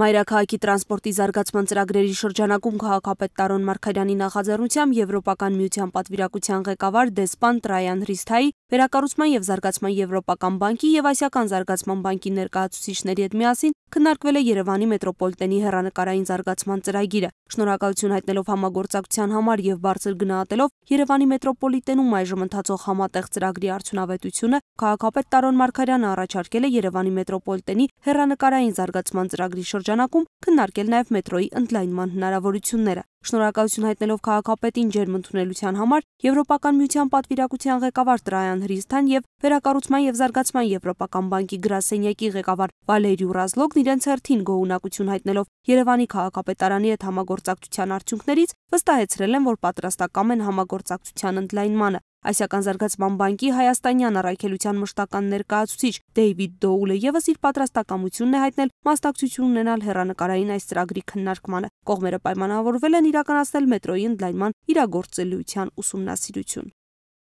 Մայրաքաղաքի տրանսպորտի զարգացման ծրագրերի շրջանակում քաղաքապետ Տարոն Մարգարյանի նախաձեռնությամբ Եվրոպական միության պատվիրակության ղեկավար դեսպան Տրայան Հրիսթայի վերակառուցման եւ զարգացման Եվրոպական բանկի եւ Ասիական զարգացման բանկի ներկայացուցիչների հետ միասին քննարկվել է Երևանի մետրոպոլիտենի հերանեկարային զարգացման ծրագիրը։ Շնորհակալություն հայտնելով համագործակցության համար եւ բարձր գնահատելով Երևանի մետրոպոլիտենում այժմ ընթացող համատեղ ծրագրի արդյունավետությունը, քաղաքապետ Տարոն Մարգարյանը առաջարկել է Երևանի մետրոպոլիտենի հերանեկարային զարգացման ծրագրի շրջանակում շրջանակում քննարկել նաև մետրոյի ընդլայնման հնարավորությունները։ Շնորհակալություն հայտնելով քաղաքապետին ջերմ ընդունելության համար Եվրոպական միության պատվիրակության ղեկավար Տրայան Հրիստան եւ Վերակառուցման եւ Զարգացման Եվրոպական բանկի գրասենյակի ղեկավար Վալերիու Ռազլոգն իրենց հերթին գոհունակություն հայտնելով Երևանի քաղաքապետարանի հետ համագործակցության արդյունքներից վստահեցրել են, որ պատրաստակամ են համագործակցության ընդլայնմանը։ Ասիական զարգացման բանկի Հայաստանյան առաքելության մշտական ներկայացուցիչ Դեյվիդ Դոուլը եւս իր պատրաստակամությունն է հայտնել մասնակցություն ունենալ հերանեկարային այս ծրագրի քննարկմանը։ Կողմերը պայմանավորվել են իրականացնել մետրոյի ընդլայնման իրագործելիության ուսումնասիրություն։